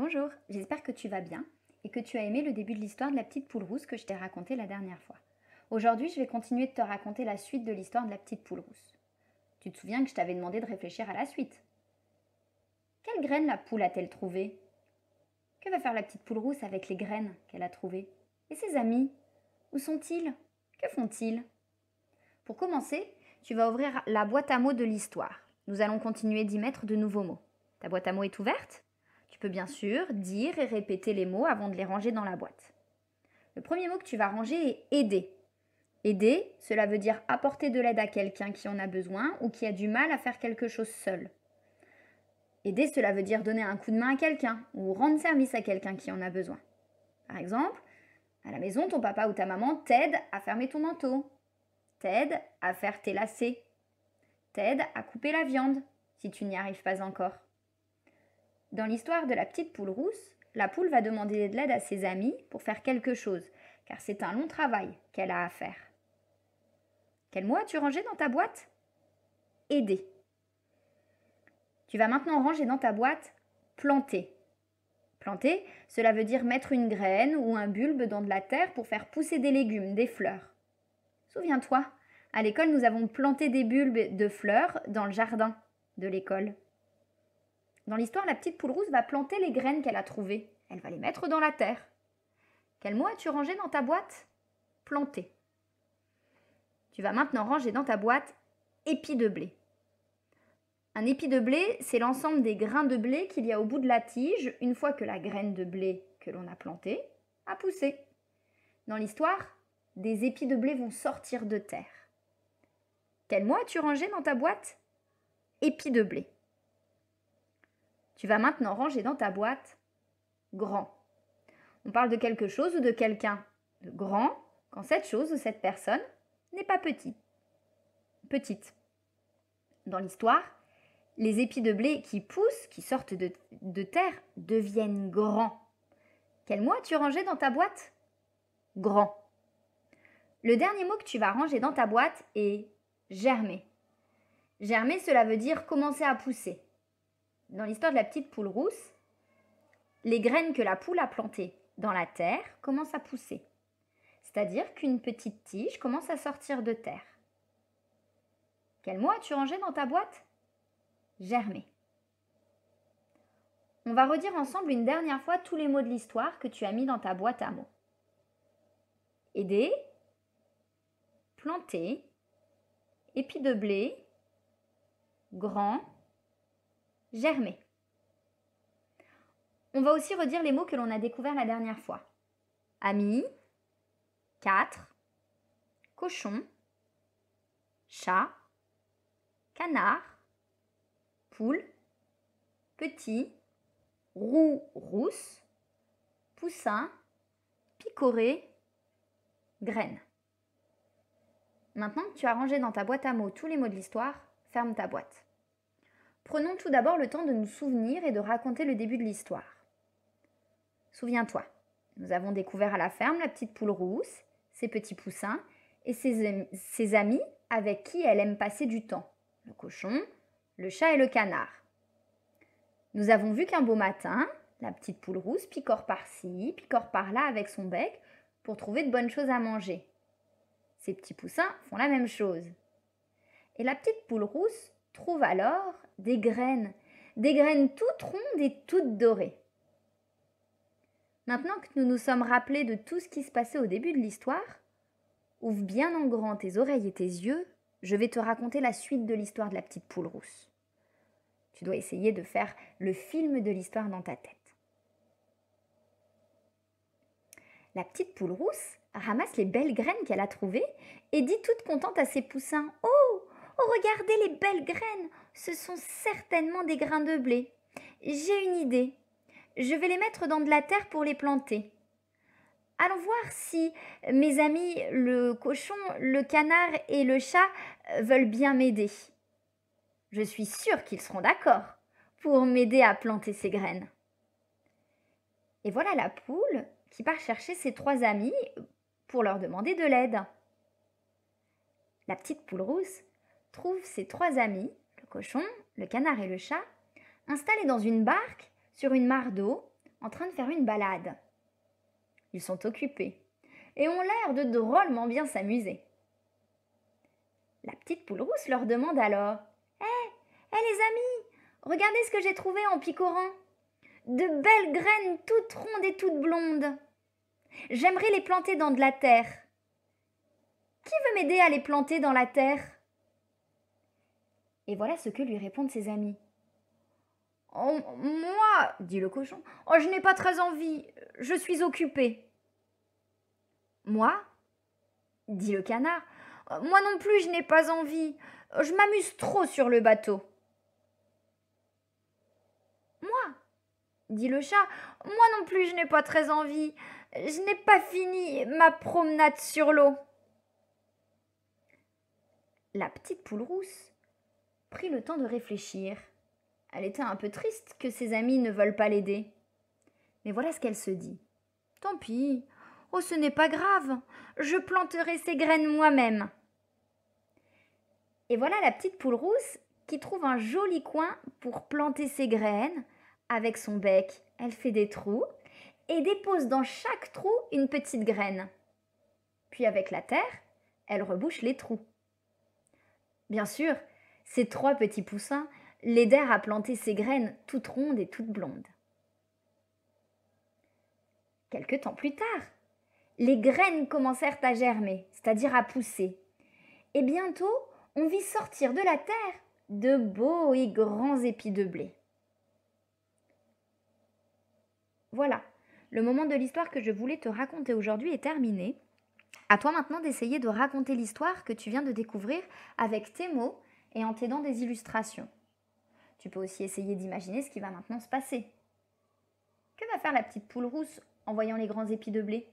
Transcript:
Bonjour, j'espère que tu vas bien et que tu as aimé le début de l'histoire de la petite poule rousse que je t'ai racontée la dernière fois. Aujourd'hui, je vais continuer de te raconter la suite de l'histoire de la petite poule rousse. Tu te souviens que je t'avais demandé de réfléchir à la suite. Quelle graine la poule a-t-elle trouvée Que va faire la petite poule rousse avec les graines qu'elle a trouvées Et ses amis Où sont-ils Que font-ils Pour commencer, tu vas ouvrir la boîte à mots de l'histoire. Nous allons continuer d'y mettre de nouveaux mots. Ta boîte à mots est ouverte tu peux bien sûr dire et répéter les mots avant de les ranger dans la boîte. Le premier mot que tu vas ranger est aider. Aider, cela veut dire apporter de l'aide à quelqu'un qui en a besoin ou qui a du mal à faire quelque chose seul. Aider, cela veut dire donner un coup de main à quelqu'un ou rendre service à quelqu'un qui en a besoin. Par exemple, à la maison, ton papa ou ta maman t'aide à fermer ton manteau, t'aide à faire tes lacets, t'aide à couper la viande si tu n'y arrives pas encore. Dans l'histoire de la petite poule rousse, la poule va demander de l'aide à ses amis pour faire quelque chose, car c'est un long travail qu'elle a à faire. Quel mot as-tu rangé dans ta boîte Aider. Tu vas maintenant ranger dans ta boîte planter. Planter, cela veut dire mettre une graine ou un bulbe dans de la terre pour faire pousser des légumes, des fleurs. Souviens-toi, à l'école, nous avons planté des bulbes de fleurs dans le jardin de l'école. Dans l'histoire, la petite poule rousse va planter les graines qu'elle a trouvées. Elle va les mettre dans la terre. Quel mot as-tu rangé dans ta boîte Planter. Tu vas maintenant ranger dans ta boîte épi de blé. Un épi de blé, c'est l'ensemble des grains de blé qu'il y a au bout de la tige une fois que la graine de blé que l'on a plantée a poussé. Dans l'histoire, des épis de blé vont sortir de terre. Quel mot as-tu rangé dans ta boîte Épi de blé. Tu vas maintenant ranger dans ta boîte grand. On parle de quelque chose ou de quelqu'un de grand quand cette chose ou cette personne n'est pas petite. Petite. Dans l'histoire, les épis de blé qui poussent, qui sortent de, de terre, deviennent grands. Quel mot as-tu rangé dans ta boîte Grand. Le dernier mot que tu vas ranger dans ta boîte est germer. Germer, cela veut dire commencer à pousser dans l'histoire de la petite poule rousse, les graines que la poule a plantées dans la terre commencent à pousser. C'est-à-dire qu'une petite tige commence à sortir de terre. Quel mot as-tu rangé dans ta boîte Germer. On va redire ensemble une dernière fois tous les mots de l'histoire que tu as mis dans ta boîte à mots. Aider, planter, épis de blé, grand, germer. On va aussi redire les mots que l'on a découverts la dernière fois. Ami, quatre, cochon, chat, canard, poule, petit, roux, rousse, poussin, picoré, graine. Maintenant que tu as rangé dans ta boîte à mots tous les mots de l'histoire, ferme ta boîte. Prenons tout d'abord le temps de nous souvenir et de raconter le début de l'histoire. Souviens-toi, nous avons découvert à la ferme la petite poule rousse, ses petits poussins et ses, amis avec qui elle aime passer du temps, le cochon, le chat et le canard. Nous avons vu qu'un beau matin, la petite poule rousse picore par-ci, picore par-là avec son bec pour trouver de bonnes choses à manger. Ses petits poussins font la même chose. Et la petite poule rousse trouve alors des graines, des graines toutes rondes et toutes dorées. Maintenant que nous nous sommes rappelés de tout ce qui se passait au début de l'histoire, ouvre bien en grand tes oreilles et tes yeux, je vais te raconter la suite de l'histoire de la petite poule rousse. Tu dois essayer de faire le film de l'histoire dans ta tête. La petite poule rousse ramasse les belles graines qu'elle a trouvées et dit toute contente à ses poussins Oh, regardez les belles graines. Ce sont certainement des grains de blé. J'ai une idée. Je vais les mettre dans de la terre pour les planter. Allons voir si mes amis le cochon, le canard et le chat euh, veulent bien m'aider. Je suis sûre qu'ils seront d'accord pour m'aider à planter ces graines. Et voilà la poule qui part chercher ses trois amis pour leur demander de l'aide. La petite poule rousse trouve ses trois amis, le cochon, le canard et le chat, installés dans une barque sur une mare d'eau en train de faire une balade. Ils sont occupés et ont l'air de drôlement bien s'amuser. La petite poule rousse leur demande alors Hé, eh, hé eh les amis, regardez ce que j'ai trouvé en picorant De belles graines toutes rondes et toutes blondes. J'aimerais les planter dans de la terre. Qui veut m'aider à les planter dans la terre et voilà ce que lui répondent ses amis. Oh, moi, dit le cochon, oh, je n'ai pas très envie, je suis occupé. Moi, dit le canard, moi non plus je n'ai pas envie, je m'amuse trop sur le bateau. Moi, dit le chat, moi non plus je n'ai pas très envie, je n'ai pas fini ma promenade sur l'eau. La petite poule rousse prit le temps de réfléchir. Elle était un peu triste que ses amis ne veulent pas l'aider. Mais voilà ce qu'elle se dit. Tant pis. Oh, ce n'est pas grave. Je planterai ces graines moi-même. Et voilà la petite poule rousse qui trouve un joli coin pour planter ses graines. Avec son bec, elle fait des trous et dépose dans chaque trou une petite graine. Puis avec la terre, elle rebouche les trous. Bien sûr, ces trois petits poussins l'aidèrent à planter ses graines toutes rondes et toutes blondes. Quelque temps plus tard, les graines commencèrent à germer, c'est-à-dire à pousser. Et bientôt, on vit sortir de la terre de beaux et grands épis de blé. Voilà, le moment de l'histoire que je voulais te raconter aujourd'hui est terminé. À toi maintenant d'essayer de raconter l'histoire que tu viens de découvrir avec tes mots et en t'aidant des illustrations. Tu peux aussi essayer d'imaginer ce qui va maintenant se passer. Que va faire la petite poule rousse en voyant les grands épis de blé